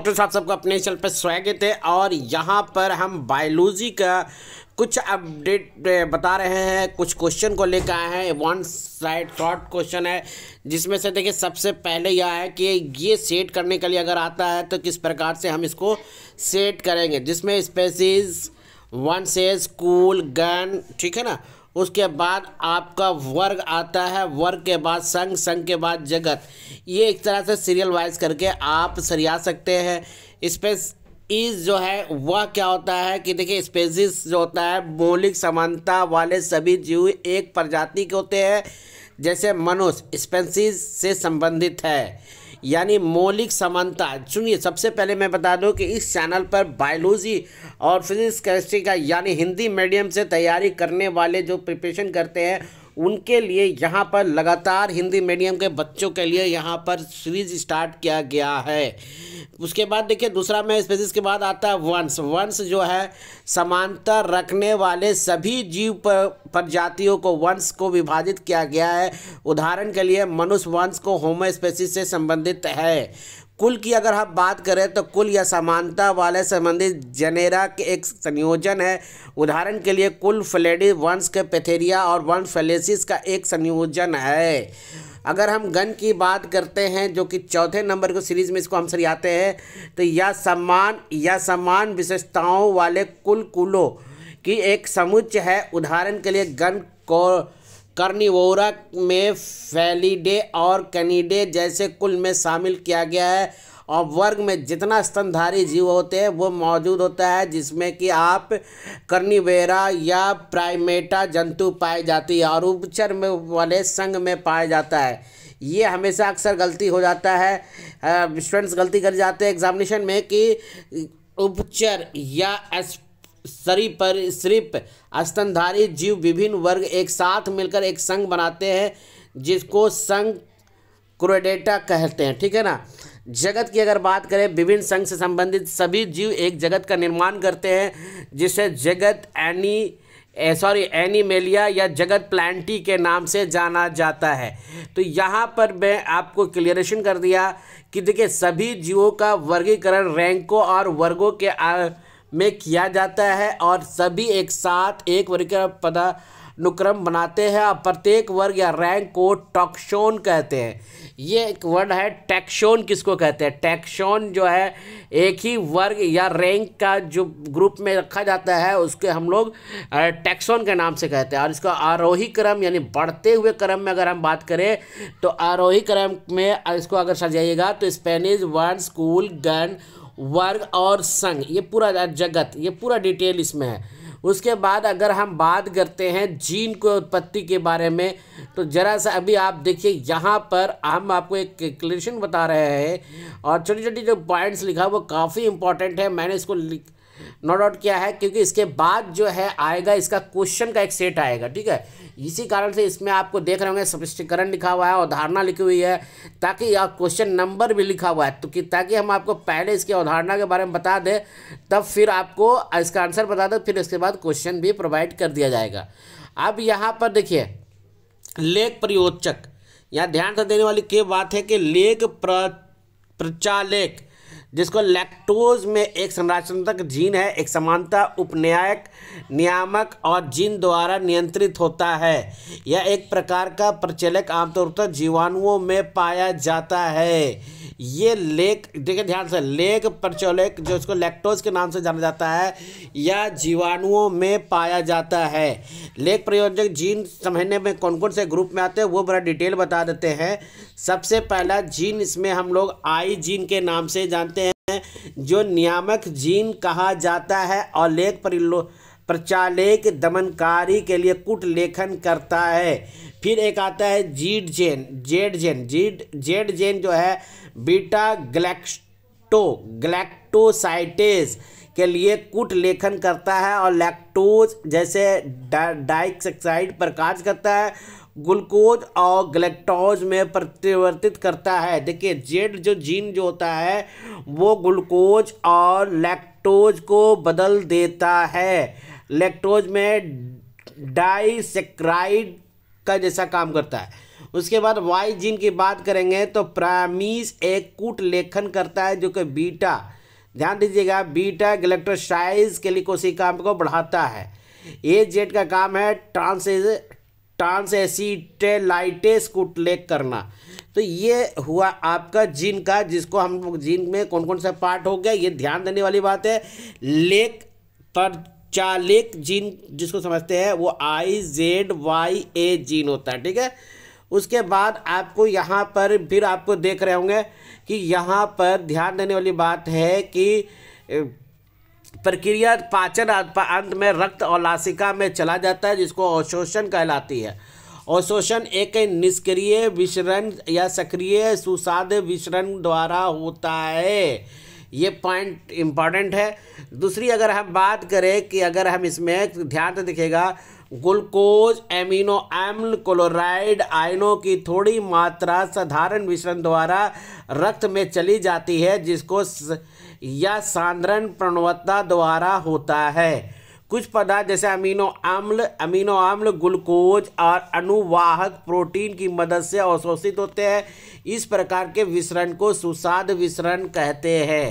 doctor साहब सबको अपने चैनल पर स्वागत है और यहाँ पर हम बायोलॉजी का कुछ अपडेट बता रहे हैं कुछ क्वेश्चन को लेकर आए हैं वन साइड शॉर्ट क्वेश्चन है जिसमें से देखिए सबसे पहले यह है कि ये सेट करने के लिए अगर आता है तो किस प्रकार से हम इसको सेट करेंगे जिसमें स्पेसिस वन सेज कूल गन ठीक है ना उसके बाद आपका वर्ग आता है वर्ग के बाद संघ संघ के बाद जगत ये एक तरह से सीरियल वाइज करके आप सरिया सकते हैं स्पेस इज जो है वह क्या होता है कि देखिए स्पेसिस जो होता है मौलिक समानता वाले सभी जीव एक प्रजाति के होते हैं जैसे मनुष्य स्पेसिस से संबंधित है यानी मौलिक समानता सुनिए सबसे पहले मैं बता दूं कि इस चैनल पर बायोलॉजी और फिजिक्स केमिस्ट्री का यानी हिंदी मीडियम से तैयारी करने वाले जो प्रिपरेशन करते हैं उनके लिए यहाँ पर लगातार हिंदी मीडियम के बच्चों के लिए यहाँ पर सीरीज स्टार्ट किया गया है उसके बाद देखिए दूसरा में स्पेसिस के बाद आता है वंश वंश जो है समानता रखने वाले सभी जीव प्रजातियों को वंश को विभाजित किया गया है उदाहरण के लिए मनुष्य वंश को होमोस्पेसिस से संबंधित है कुल की अगर हम बात करें तो कुल या समानता वाले संबंधित जनेरा के एक संयोजन है उदाहरण के लिए कुल फ्लेडी वंश के पेथेरिया और वंश फेलेसिस का एक संयोजन है अगर हम गन की बात करते हैं जो कि चौथे नंबर को सीरीज में इसको हम सरियाते हैं तो या समान या समान विशेषताओं वाले कुल कुलों की एक समुच्च है उदाहरण के लिए गन को कर्निवोरा में फैलीडे और कैनिडे जैसे कुल में शामिल किया गया है और वर्ग में जितना स्तनधारी जीव होते हैं वो मौजूद होता है जिसमें कि आप कर्निवेरा या प्राइमेटा जंतु पाए जाती है और उपचर में वाले संघ में पाया जाता है ये हमेशा अक्सर गलती हो जाता है स्टूडेंट्स गलती कर जाते हैं एग्जामिनेशन में कि उपचर या एस शरी पर सिर्फ स्तनधारी जीव विभिन्न वर्ग एक साथ मिलकर एक संघ बनाते हैं जिसको संघ क्रोडेटा कहते हैं ठीक है ना जगत की अगर बात करें विभिन्न संघ से संबंधित सभी जीव एक जगत का निर्माण करते हैं जिसे जगत एनी सॉरी एनिमेलिया या जगत प्लांटी के नाम से जाना जाता है तो यहाँ पर मैं आपको क्लियरेशन कर दिया कि देखिए सभी जीवों का वर्गीकरण रैंकों और वर्गों के आ, में किया जाता है और सभी एक साथ एक वर्ग का पदा अनुक्रम बनाते हैं और प्रत्येक वर्ग या रैंक को टॉक्शोन कहते हैं ये एक वर्ड है टैक्शोन किसको कहते हैं टैक्शोन जो है एक ही वर्ग या रैंक का जो ग्रुप में रखा जाता है उसके हम लोग टैक्सोन के नाम से कहते हैं और इसका आरोही क्रम यानी बढ़ते हुए क्रम में अगर हम बात करें तो आरोही क्रम में इसको अगर सजाइएगा तो स्पेनिश वर्ड स्कूल गन वर्ग और संघ ये पूरा जगत ये पूरा डिटेल इसमें है उसके बाद अगर हम बात करते हैं जीन को उत्पत्ति के बारे में तो ज़रा सा अभी आप देखिए यहाँ पर हम आपको एक कैलकुलेशन बता रहे हैं और छोटी छोटी जो पॉइंट्स लिखा वो काफ़ी इंपॉर्टेंट है मैंने इसको लिख नोट आउट किया है क्योंकि इसके बाद जो है आएगा इसका क्वेश्चन का एक सेट आएगा ठीक है इसी कारण से इसमें आपको देख रहे होंगे स्पष्टीकरण लिखा हुआ है अवधारणा लिखी हुई है ताकि आप क्वेश्चन नंबर भी लिखा हुआ है तो कि ताकि हम आपको पहले इसकी अवधारणा के बारे में बता दें तब फिर आपको इसका आंसर बता दें फिर इसके बाद क्वेश्चन भी प्रोवाइड कर दिया जाएगा अब यहाँ पर देखिए लेख प्रयोजक यहाँ ध्यान से देने वाली के बात है कि लेख प्र प्रचालेख जिसको लैक्टोज में एक संरचनात्मक जीन है एक समानता उपन्यायक नियामक और जीन द्वारा नियंत्रित होता है यह एक प्रकार का प्रचलक आमतौर पर जीवाणुओं में पाया जाता है ये लेक देखिए ध्यान से लेग प्रचोलेक जो इसको लैक्टोज के नाम से जाना जाता है या जीवाणुओं में पाया जाता है लेक प्रयोजक जीन समझने में कौन कौन से ग्रुप में आते हैं वो बड़ा डिटेल बता देते हैं सबसे पहला जीन इसमें हम लोग आई जीन के नाम से जानते हैं जो नियामक जीन कहा जाता है और लेख परिलोक प्रचालेख दमनकारी के लिए कुट लेखन करता है फिर एक आता है जीड जेन जेड जेन जीड जेड जेन जो है बीटा ग्लैक्टो ग्लैक्टोसाइटिस के लिए कुट लेखन करता है और लैक्टोज जैसे डाइक्साइड पर कार्य करता है ग्लूकोज और ग्लैक्टोज में परिवर्तित करता है देखिए जेड जो जीन जो होता है वो ग्लूकोज और लैक्टोज को बदल देता है लेक्टोज में डाइसेक्राइड का जैसा काम करता है उसके बाद वाई जीन की बात करेंगे तो प्रामीस एक कूट लेखन करता है जो कि बीटा ध्यान दीजिएगा बीटा गलेक्ट्रोसाइज के लिए काम को बढ़ाता है ए जेड का काम है ट्रांस ट्रांस एसिटेलाइटिस को उल्लेख करना तो ये हुआ आपका जीन का जिसको हम जीन में कौन कौन सा पार्ट हो गया ये ध्यान देने वाली बात है लेक पर चालिक जीन जिसको समझते हैं वो I Z Y A gene होता है ठीक है उसके बाद आपको यहाँ पर फिर आपको देख रहे होंगे कि यहाँ पर ध्यान देने वाली बात है कि प्रक्रिया पाचन अंत में रक्त और लासिका में चला जाता है जिसको अवशोषण कहलाती है अवशोषण एक निष्क्रिय विसरण या सक्रिय सुसाद विसरण द्वारा होता है ये पॉइंट इम्पॉर्टेंट है दूसरी अगर हम बात करें कि अगर हम इसमें ध्यान से दिखेगा ग्लूकोज एमिनो एम्ल क्लोराइड आयनों की थोड़ी मात्रा साधारण मिश्रण द्वारा रक्त में चली जाती है जिसको या सांद्रण प्रणवत्ता द्वारा होता है कुछ पदार्थ जैसे अमीनो अम्ल अमीनो अम्ल ग्लूकोज और अनुवाहक प्रोटीन की मदद से अवशोषित होते हैं इस प्रकार के विसरण को सुसाद विसरण कहते हैं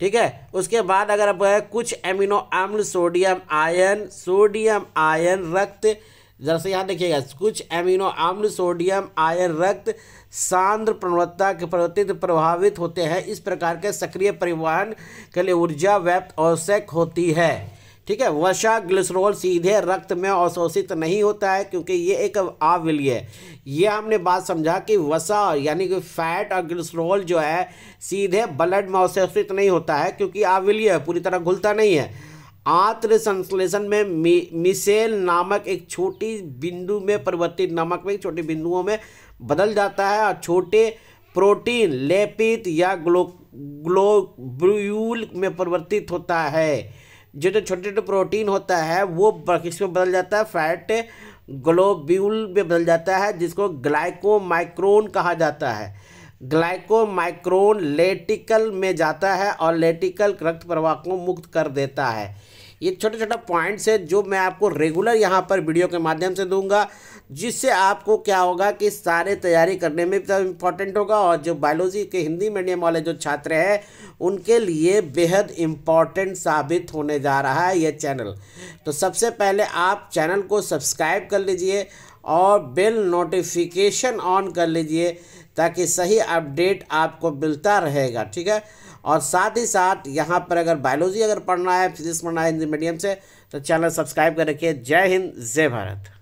ठीक है उसके बाद अगर अब कुछ एमिनो अम्ल सोडियम आयन सोडियम आयन रक्त जरा से यहाँ देखिएगा कुछ एमिनो अम्ल सोडियम आयन रक्त सांद्र प्रणवत्ता के प्रति प्रभावित होते हैं इस प्रकार के सक्रिय परिवहन के लिए ऊर्जा व्याप्त आवश्यक होती है ठीक है वसा ग्लिसरॉल सीधे रक्त में अवशोषित नहीं होता है क्योंकि ये एक आविल्य है ये हमने बात समझा कि वसा यानी कि फैट और ग्लिसरॉल जो है सीधे ब्लड में अवशोषित नहीं होता है क्योंकि आविल्य है पूरी तरह घुलता नहीं है आंत्र संश्लेषण में मि, मिसेल नामक एक छोटी बिंदु में परिवर्तित नामक में छोटी बिंदुओं में बदल जाता है और छोटे प्रोटीन लेपित या ग्लो ग्लोब्रूल में परिवर्तित होता है जो जो छोटे छोटे प्रोटीन होता है वो किस में बदल जाता है फैट ग्लोब्यूल में बदल जाता है जिसको ग्लाइकोमाइक्रोन कहा जाता है ग्लाइकोमाइक्रोन लेटिकल में जाता है और लेटिकल रक्त प्रवाह को मुक्त कर देता है ये छोटे छोटे पॉइंट्स है जो मैं आपको रेगुलर यहाँ पर वीडियो के माध्यम से दूंगा जिससे आपको क्या होगा कि सारे तैयारी करने में भी इम्पॉर्टेंट होगा और जो बायोलॉजी के हिंदी मीडियम वाले जो छात्र हैं उनके लिए बेहद इम्पॉर्टेंट साबित होने जा रहा है ये चैनल तो सबसे पहले आप चैनल को सब्सक्राइब कर लीजिए और बेल नोटिफिकेशन ऑन कर लीजिए ताकि सही अपडेट आपको मिलता रहेगा ठीक है और साथ ही साथ यहाँ पर अगर बायोलॉजी अगर पढ़ना है फिजिक्स पढ़ना है हिंदी मीडियम से तो चैनल सब्सक्राइब कर रखिए जय हिंद जय भारत